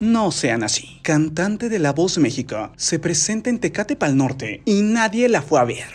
No sean así. Cantante de La Voz México se presenta en Tecate Pal Norte y nadie la fue a ver.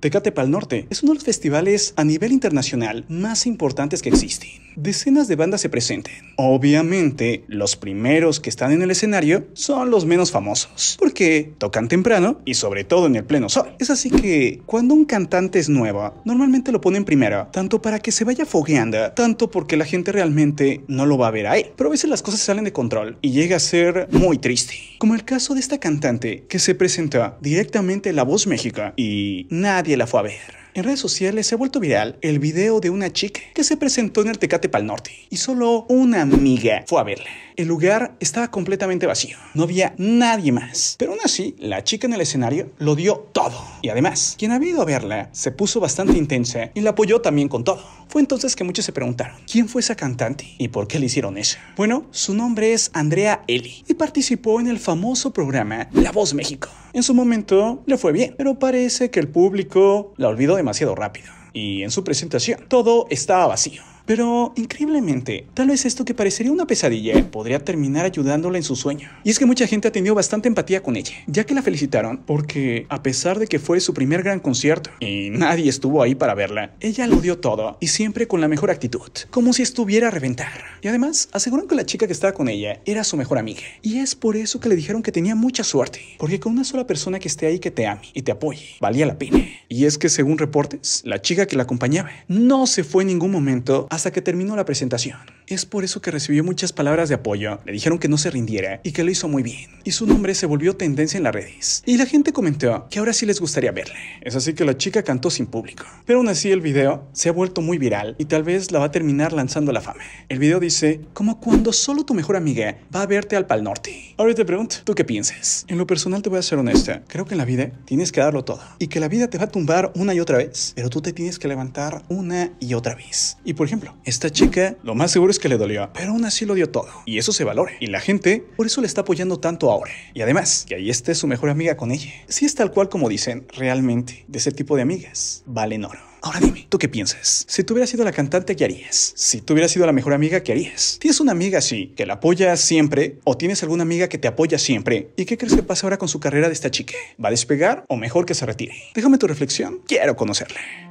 Tecate Pal Norte es uno de los festivales a nivel internacional más importantes que existen decenas de bandas se presenten. Obviamente, los primeros que están en el escenario son los menos famosos, porque tocan temprano y sobre todo en el pleno sol. Es así que cuando un cantante es nuevo, normalmente lo ponen primero, tanto para que se vaya fogueando, tanto porque la gente realmente no lo va a ver ahí. Pero a veces las cosas salen de control y llega a ser muy triste. Como el caso de esta cantante que se presenta directamente en La Voz México y nadie la fue a ver. En redes sociales se ha vuelto viral el video de una chica que se presentó en el Tecate Pal Norte y solo una amiga fue a verla. El lugar estaba completamente vacío, no había nadie más, pero aún así la chica en el escenario lo dio todo y además, quien ha ido a verla se puso bastante intensa y la apoyó también con todo. Fue entonces que muchos se preguntaron, ¿quién fue esa cantante y por qué le hicieron eso? Bueno, su nombre es Andrea Eli y participó en el famoso programa La Voz México. En su momento le fue bien, pero parece que el público la olvidó demasiado rápido y en su presentación todo estaba vacío. Pero increíblemente, tal vez esto que parecería una pesadilla podría terminar ayudándola en su sueño. Y es que mucha gente ha tenido bastante empatía con ella, ya que la felicitaron porque a pesar de que fue su primer gran concierto y nadie estuvo ahí para verla, ella lo dio todo y siempre con la mejor actitud, como si estuviera a reventar. Y además, aseguran que la chica que estaba con ella era su mejor amiga. Y es por eso que le dijeron que tenía mucha suerte, porque con una sola persona que esté ahí que te ame y te apoye, valía la pena. Y es que según reportes, la chica que la acompañaba. No se fue en ningún momento hasta que terminó la presentación. Es por eso que recibió muchas palabras de apoyo, le dijeron que no se rindiera y que lo hizo muy bien, y su nombre se volvió tendencia en las redes. Y la gente comentó que ahora sí les gustaría verle. Es así que la chica cantó sin público. Pero aún así el video se ha vuelto muy viral y tal vez la va a terminar lanzando a la fama. El video dice, como cuando solo tu mejor amiga va a verte al Pal Norte. Ahora te pregunto, ¿tú qué piensas? En lo personal te voy a ser honesta, creo que en la vida tienes que darlo todo y que la vida te va a tumbar una y otra vez, pero tú te tienes que levantar una y otra vez. Y por ejemplo, esta chica lo más seguro es que le dolió, pero aún así lo dio todo. Y eso se valora Y la gente por eso le está apoyando tanto ahora. Y además, que ahí esté su mejor amiga con ella. Si es tal cual como dicen, realmente, de ese tipo de amigas, valen oro. Ahora dime, ¿tú qué piensas? Si tú hubieras sido la cantante, ¿qué harías? Si tú hubieras sido la mejor amiga, ¿qué harías? ¿Tienes una amiga así, que la apoya siempre? ¿O tienes alguna amiga que te apoya siempre? ¿Y qué crees que pasa ahora con su carrera de esta chica? ¿Va a despegar o mejor que se retire? Déjame tu reflexión, quiero conocerle.